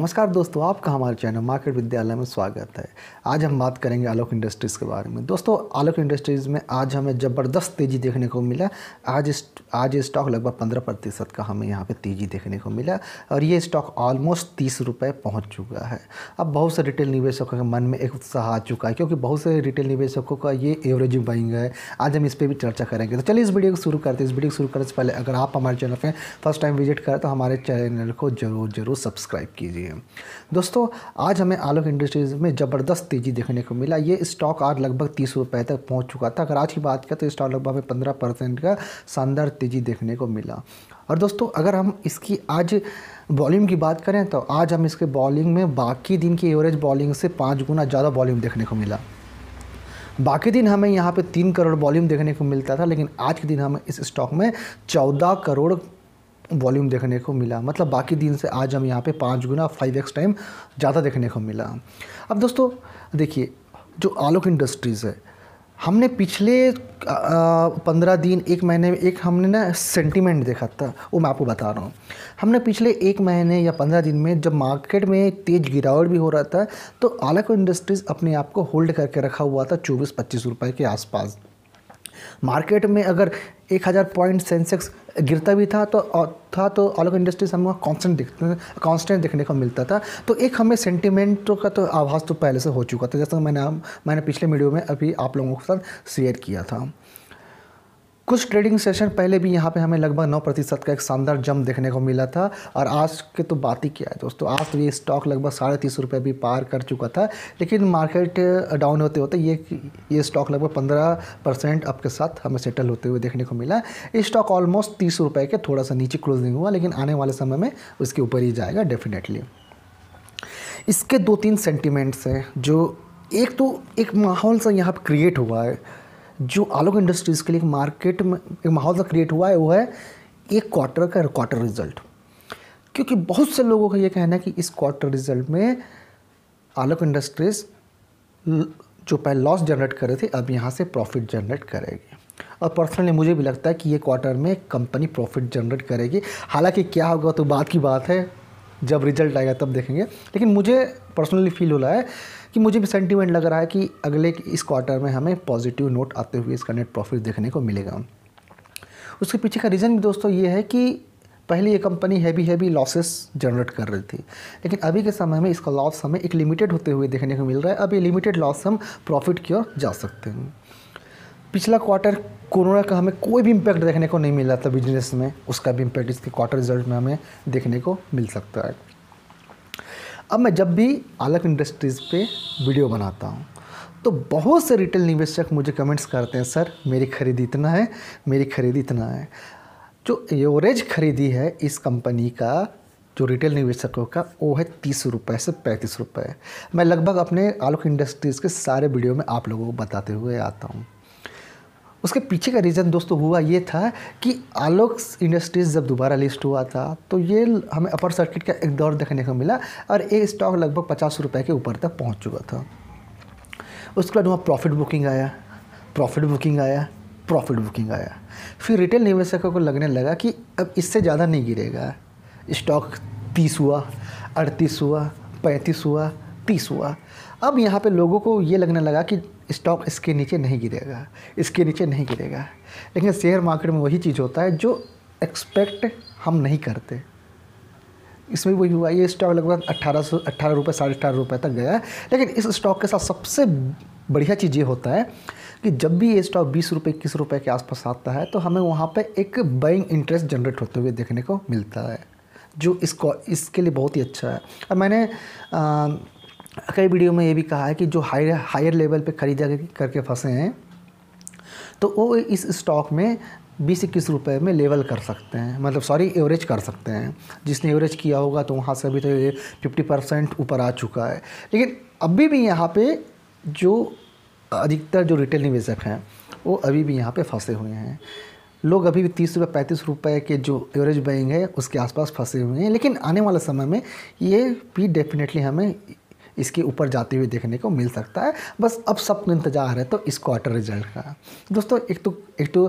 नमस्कार दोस्तों आपका हमारे चैनल मार्केट विद्यालय में स्वागत है आज हम बात करेंगे आलोक इंडस्ट्रीज़ के बारे में दोस्तों आलोक इंडस्ट्रीज़ में आज हमें ज़बरदस्त तेज़ी देखने को मिला आज इस आज ये स्टॉक लगभग पंद्रह प्रतिशत का हमें यहाँ पे तेज़ी देखने को मिला और ये स्टॉक ऑलमोस्ट तीस रुपये पहुँच चुका है अब बहुत से रिटेल निवेशकों के मन में एक उत्साह आ चुका है क्योंकि बहुत से रिटेल निवेशकों का ये एवरेज बाइंग है आज हम इस पर भी चर्चा करेंगे तो चलिए इस वीडियो को शुरू करते हैं इस वीडियो को शुरू करने से पहले अगर आप हमारे चैनल पर फर्स्ट टाइम विजिट करें तो हमारे चैनल को जरूर जरूर सब्सक्राइब कीजिए हैं दोस्तों आज हमें आलोक इंडस्ट्रीज़ में ज़बरदस्त तेज़ी देखने को मिला ये स्टॉक आज लगभग तीस रुपये तक पहुंच चुका था अगर आज की बात करें तो स्टॉक लगभग हमें पंद्रह परसेंट का शानदार तेज़ी देखने को मिला और दोस्तों अगर हम इसकी आज वॉल्यूम की बात करें तो आज हम इसके बॉलिंग में बाकी दिन की एवरेज बॉलिंग से पाँच गुना ज़्यादा वॉल्यूम देखने को मिला बाकी दिन हमें यहाँ पे तीन करोड़ वॉल्यूम देखने को मिलता था लेकिन आज के दिन हमें इस स्टॉक में चौदह करोड़ वॉल्यूम देखने को मिला मतलब बाकी दिन से आज हम यहाँ पे पाँच गुना फाइव एक्स टाइम ज़्यादा देखने को मिला अब दोस्तों देखिए जो आलोक इंडस्ट्रीज़ है हमने पिछले पंद्रह दिन एक महीने में एक हमने ना सेंटीमेंट देखा था वो मैं आपको बता रहा हूँ हमने पिछले एक महीने या पंद्रह दिन में जब मार्केट में तेज़ गिरावट भी हो रहा था तो आलोक इंडस्ट्रीज़ अपने आप को होल्ड करके रखा हुआ था चौबीस पच्चीस रुपये के आसपास मार्केट में अगर एक हज़ार पॉइंट सेंसेक्स गिरता भी था तो था तो ऑल ओवर इंडस्ट्रीज हमें कॉन्स्टेंट कॉन्स्टेंट देखने को मिलता था तो एक हमें सेंटिमेंटों का तो आभास तो पहले से हो चुका था जैसा मैंने मैंने पिछले वीडियो में अभी आप लोगों के साथ शेयर किया था कुछ ट्रेडिंग सेशन पहले भी यहाँ पे हमें लगभग नौ प्रतिशत का एक शानदार जम देखने को मिला था और आज के तो बात ही क्या है दोस्तों आज तो ये स्टॉक लगभग साढ़े तीस रुपये भी पार कर चुका था लेकिन मार्केट डाउन होते होते ये ये स्टॉक लगभग पंद्रह परसेंट अप के साथ हमें सेटल होते हुए देखने को मिला ये स्टॉक ऑलमोस्ट तीस रुपये के थोड़ा सा नीचे क्लोजिंग हुआ लेकिन आने वाले समय में उसके ऊपर ही जाएगा डेफिनेटली इसके दो तीन सेंटिमेंट्स हैं जो एक तो एक माहौल सा यहाँ पर क्रिएट हुआ है जो आलोक इंडस्ट्रीज़ के लिए मार्केट में एक माहौल सा क्रिएट हुआ है वो है एक क्वार्टर का क्वार्टर रिजल्ट क्योंकि बहुत से लोगों का ये कहना है कि इस क्वार्टर रिजल्ट में आलोक इंडस्ट्रीज़ जो पहले लॉस जनरेट कर रहे थे अब यहाँ से प्रॉफिट जनरेट करेगी और पर्सनली मुझे भी लगता है कि ये क्वार्टर में कंपनी प्रॉफिट जनरेट करेगी हालांकि क्या होगा तो बात की बात है जब रिजल्ट आएगा तब देखेंगे लेकिन मुझे पर्सनली फील हो रहा है कि मुझे भी सेंटिमेंट लग रहा है कि अगले इस क्वार्टर में हमें पॉजिटिव नोट आते हुए इसका नेट प्रॉफिट देखने को मिलेगा उसके पीछे का रीज़न भी दोस्तों ये है कि पहले ये company heavy heavy losses generate कर रही थी लेकिन अभी के समय में इसका लॉस हमें एक लिमिटेड होते हुए देखने को मिल रहा है अब ये लिमिटेड लॉस हम प्रॉफिट की ओर जा सकते हैं पिछला क्वार्टर कोरोना का हमें कोई भी इम्पैक्ट देखने को नहीं मिला था बिजनेस में उसका भी इम्पैक्ट इसके क्वार्टर रिजल्ट में हमें देखने को मिल सकता है अब मैं जब भी अलग इंडस्ट्रीज़ पे वीडियो बनाता हूँ तो बहुत से रिटेल निवेशक मुझे कमेंट्स करते हैं सर मेरी ख़रीदी इतना है मेरी ख़रीदी इतना है जो एवरेज खरीदी है इस कंपनी का जो रिटेल निवेशकों का वो है तीस रुपये से पैंतीस रुपये मैं लगभग अपने आलोक इंडस्ट्रीज़ के सारे वीडियो में आप लोगों को बताते हुए आता हूँ उसके पीछे का रीज़न दोस्तों हुआ ये था कि आलोक इंडस्ट्रीज़ जब दोबारा लिस्ट हुआ था तो ये हमें अपर सर्किट का एक दौर देखने को मिला और ये स्टॉक लगभग पचास रुपये के ऊपर तक पहुँच चुका था उसके बाद वहाँ प्रॉफिट बुकिंग आया प्रॉफिट बुकिंग आया प्रॉफिट बुकिंग आया फिर रिटेल निवेशकों को लगने लगा कि अब इससे ज़्यादा नहीं गिरेगा स्टॉक तीस हुआ अड़तीस हुआ पैंतीस हुआ तीस हुआ अब यहाँ पे लोगों को ये लगने लगा कि स्टॉक इसके नीचे नहीं गिरेगा इसके नीचे नहीं गिरेगा लेकिन शेयर मार्केट में वही चीज़ होता है जो एक्सपेक्ट हम नहीं करते इसमें वही हुआ ये स्टॉक लगभग अट्ठारह सौ अट्ठारह रुपये साढ़े अठारह रुपये तक गया लेकिन इस स्टॉक के साथ सबसे बढ़िया चीज़ ये होता है कि जब भी ये स्टॉक बीस रुपये इक्कीस रुपये के आसपास आता है तो हमें वहाँ पर एक बाइंग इंटरेस्ट जनरेट होते हुए देखने को मिलता है जो इसको इसके लिए बहुत ही अच्छा है और मैंने आ, कई वीडियो में ये भी कहा है कि जो हायर हायर लेवल पे खरीदा करके फंसे हैं तो वो इस स्टॉक में बीस इक्कीस रुपये में लेवल कर सकते हैं मतलब सॉरी एवरेज कर सकते हैं जिसने एवरेज किया होगा तो वहाँ से अभी तो ये फिफ्टी परसेंट ऊपर आ चुका है लेकिन अभी भी यहाँ पे जो अधिकतर जो रिटेल निवेशक हैं वो अभी भी यहाँ पे फंसे हुए हैं लोग अभी भी तीस रुपये पैंतीस रुपये के जो एवरेज बैंग है उसके आसपास फंसे हुए हैं लेकिन आने वाले समय में ये भी डेफिनेटली हमें इसके ऊपर जाते हुए देखने को मिल सकता है बस अब सबको इंतजार है तो इस क्वार्टर रिजल्ट का दोस्तों एक तो एक तो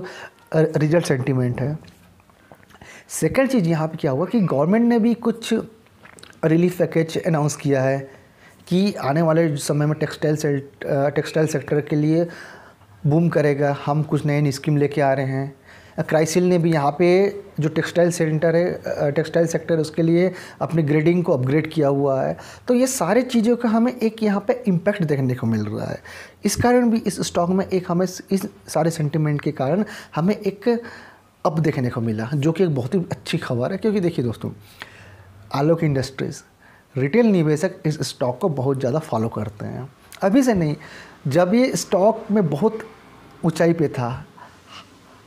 रिजल्ट सेंटिमेंट है सेकेंड चीज़ यहाँ पे क्या हुआ कि गवर्नमेंट ने भी कुछ रिलीफ पैकेज अनाउंस किया है कि आने वाले समय में टेक्सटाइल से टेक्सटाइल सेक्टर के लिए बूम करेगा हम कुछ नए नई स्कीम लेके आ रहे हैं क्राइसिल ने भी यहाँ पे जो टेक्सटाइल सेंटर है टेक्सटाइल सेक्टर उसके लिए अपनी ग्रेडिंग को अपग्रेड किया हुआ है तो ये सारे चीज़ों का हमें एक यहाँ पे इम्पैक्ट देखने को मिल रहा है इस कारण भी इस स्टॉक में एक हमें इस सारे सेंटिमेंट के कारण हमें एक अप देखने को मिला जो कि एक बहुत ही अच्छी खबर है क्योंकि देखिए दोस्तों आलोक इंडस्ट्रीज़ रिटेल निवेशक इस स्टॉक को बहुत ज़्यादा फॉलो करते हैं अभी से नहीं जब ये स्टॉक में बहुत ऊंचाई पे था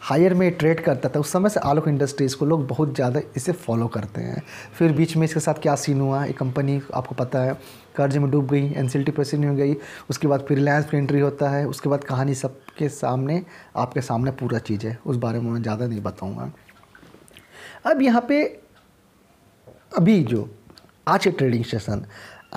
हायर में ट्रेड करता था उस समय से आलोक इंडस्ट्रीज़ को लोग बहुत ज़्यादा इसे फॉलो करते हैं फिर बीच में इसके साथ क्या सीन हुआ एक कंपनी आपको पता है कर्ज में डूब गई एन सी हो गई उसके बाद फिर रिलायंस की एंट्री होता है उसके बाद कहानी सबके सामने आपके सामने पूरा चीज़ है उस बारे में मैं ज़्यादा नहीं बताऊँगा अब यहाँ पे अभी जो आज के ट्रेडिंग सेशन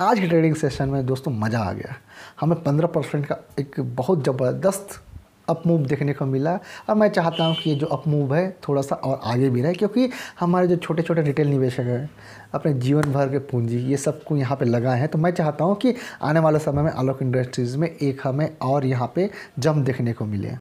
आज के ट्रेडिंग सेशन में दोस्तों मज़ा आ गया हमें पंद्रह परसेंट का एक बहुत ज़बरदस्त अपमूव देखने को मिला और मैं चाहता हूँ कि ये जो अपमूव है थोड़ा सा और आगे भी रहे क्योंकि हमारे जो छोटे छोटे रिटेल निवेशक हैं अपने जीवन भर के पूंजी ये सबको यहाँ पे लगाए हैं तो मैं चाहता हूँ कि आने वाले समय में आलोक इंडस्ट्रीज़ में एक हमें और यहाँ पे जम देखने को मिले